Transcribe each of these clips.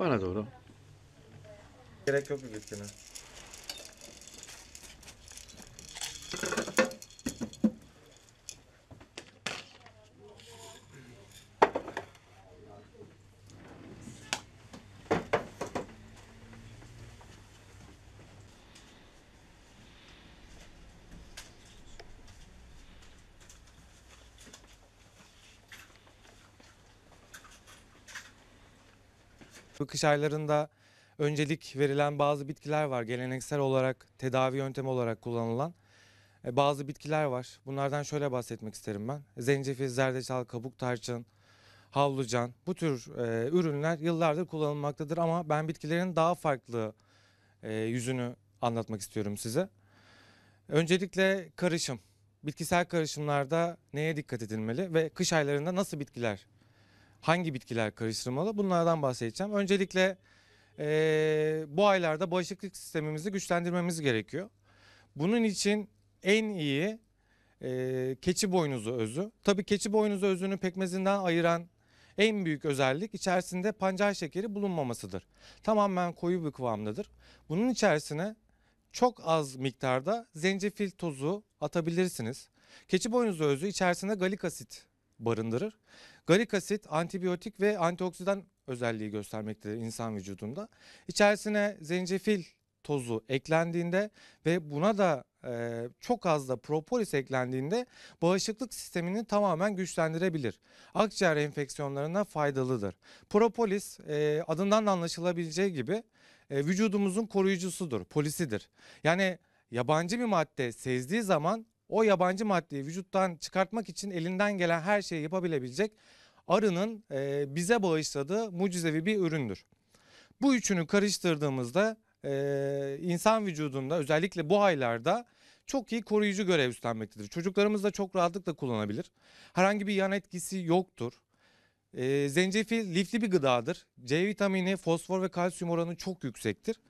Bana doğru. Gerek yok bir bitkine. Bu kış aylarında öncelik verilen bazı bitkiler var. Geleneksel olarak tedavi yöntemi olarak kullanılan e, bazı bitkiler var. Bunlardan şöyle bahsetmek isterim ben. Zencefil, zerdeçal, kabuk tarçın, havlucan bu tür e, ürünler yıllardır kullanılmaktadır ama ben bitkilerin daha farklı e, yüzünü anlatmak istiyorum size. Öncelikle karışım. Bitkisel karışımlarda neye dikkat edilmeli ve kış aylarında nasıl bitkiler hangi bitkiler karıştırmalı bunlardan bahsedeceğim. Öncelikle e, bu aylarda bağışıklık sistemimizi güçlendirmemiz gerekiyor. Bunun için en iyi e, keçi boynuzu özü. Tabii keçi boynuzu özünü pekmezinden ayıran en büyük özellik içerisinde pancar şekeri bulunmamasıdır. Tamamen koyu bir kıvamdadır. Bunun içerisine çok az miktarda zencefil tozu atabilirsiniz. Keçi boynuzu özü içerisinde galik asit barındırır. Galik asit antibiyotik ve antioksidan özelliği göstermektedir insan vücudunda. İçerisine zencefil tozu eklendiğinde ve buna da e, çok az da propolis eklendiğinde bağışıklık sistemini tamamen güçlendirebilir. Akciğer enfeksiyonlarına faydalıdır. Propolis e, adından da anlaşılabileceği gibi e, vücudumuzun koruyucusudur, polisidir. Yani yabancı bir madde sezdiği zaman o yabancı maddeyi vücuttan çıkartmak için elinden gelen her şeyi yapabilebilecek arının e, bize bağışladığı mucizevi bir üründür. Bu üçünü karıştırdığımızda e, insan vücudunda özellikle bu aylarda çok iyi koruyucu görev üstlenmektedir. Çocuklarımız da çok rahatlıkla kullanabilir. Herhangi bir yan etkisi yoktur. E, zencefil lifli bir gıdadır. C vitamini, fosfor ve kalsiyum oranı çok yüksektir.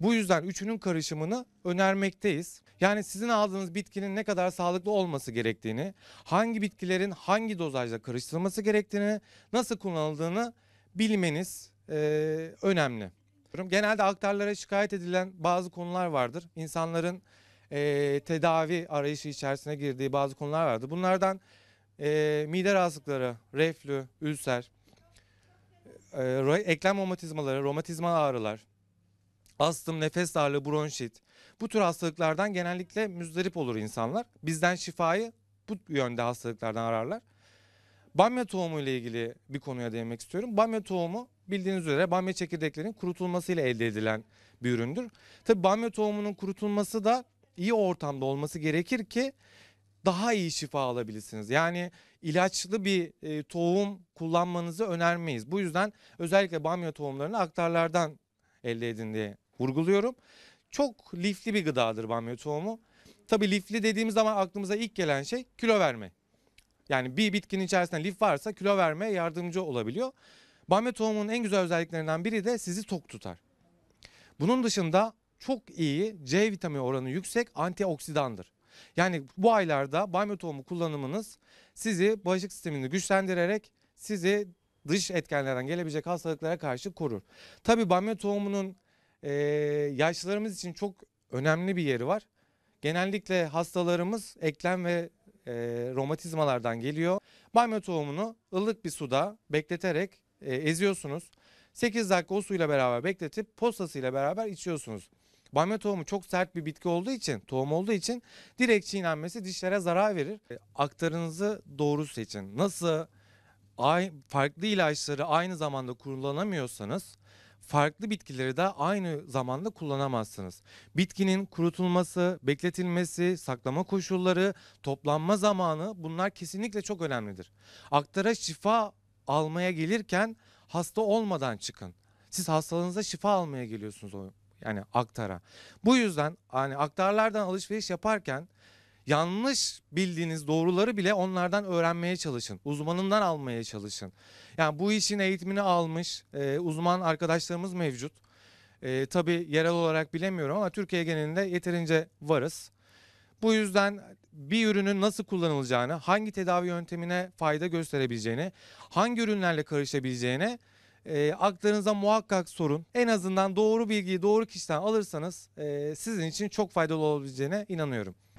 Bu yüzden üçünün karışımını önermekteyiz. Yani sizin aldığınız bitkinin ne kadar sağlıklı olması gerektiğini, hangi bitkilerin hangi dozajla karıştırılması gerektiğini, nasıl kullanıldığını bilmeniz e, önemli. Genelde aktarlara şikayet edilen bazı konular vardır. İnsanların e, tedavi arayışı içerisine girdiği bazı konular vardır. Bunlardan e, mide rahatsızlıkları, reflü, ülser, e, eklem romatizmaları, romatizma ağrılar, astım, nefes darlığı, bronşit. Bu tür hastalıklardan genellikle müzdarip olur insanlar. Bizden şifayı bu yönde hastalıklardan ararlar. Bamya tohumu ile ilgili bir konuya değinmek istiyorum. Bamya tohumu bildiğiniz üzere bamya çekirdeklerinin kurutulmasıyla elde edilen bir üründür. Tabi bamya tohumunun kurutulması da iyi ortamda olması gerekir ki daha iyi şifa alabilirsiniz. Yani ilaçlı bir e, tohum kullanmanızı önermeyiz. Bu yüzden özellikle bamya tohumlarını aktarlardan elde edin diye vurguluyorum. Çok lifli bir gıdadır bamya tohumu. Tabi lifli dediğimiz zaman aklımıza ilk gelen şey kilo verme. Yani bir bitkinin içerisinde lif varsa kilo vermeye yardımcı olabiliyor. Bamya tohumunun en güzel özelliklerinden biri de sizi tok tutar. Bunun dışında çok iyi C vitamini oranı yüksek antioksidandır. Yani bu aylarda bamya tohumu kullanımınız sizi bağışık sistemini güçlendirerek sizi dış etkenlerden gelebilecek hastalıklara karşı korur. Tabi bamya tohumunun e, yaşlılarımız için çok önemli bir yeri var. Genellikle hastalarımız eklem ve e, romatizmalardan geliyor. Bamya tohumunu ılık bir suda bekleterek e, eziyorsunuz. 8 dakika o suyla beraber bekletip postasıyla beraber içiyorsunuz. Bamya tohumu çok sert bir bitki olduğu için, tohum olduğu için direkt çiğnenmesi dişlere zarar verir. E, aktarınızı doğru seçin. Nasıl farklı ilaçları aynı zamanda kullanamıyorsanız farklı bitkileri de aynı zamanda kullanamazsınız. Bitkinin kurutulması, bekletilmesi, saklama koşulları, toplanma zamanı bunlar kesinlikle çok önemlidir. Aktara şifa almaya gelirken hasta olmadan çıkın. Siz hastalığınıza şifa almaya geliyorsunuz o yani aktara. Bu yüzden hani aktarlardan alışveriş yaparken yanlış bildiğiniz doğruları bile onlardan öğrenmeye çalışın. Uzmanından almaya çalışın. Yani bu işin eğitimini almış e, uzman arkadaşlarımız mevcut. E, tabii yerel olarak bilemiyorum ama Türkiye genelinde yeterince varız. Bu yüzden bir ürünün nasıl kullanılacağını, hangi tedavi yöntemine fayda gösterebileceğini, hangi ürünlerle karışabileceğini e, ee, aklınıza muhakkak sorun. En azından doğru bilgiyi doğru kişiden alırsanız e, sizin için çok faydalı olabileceğine inanıyorum.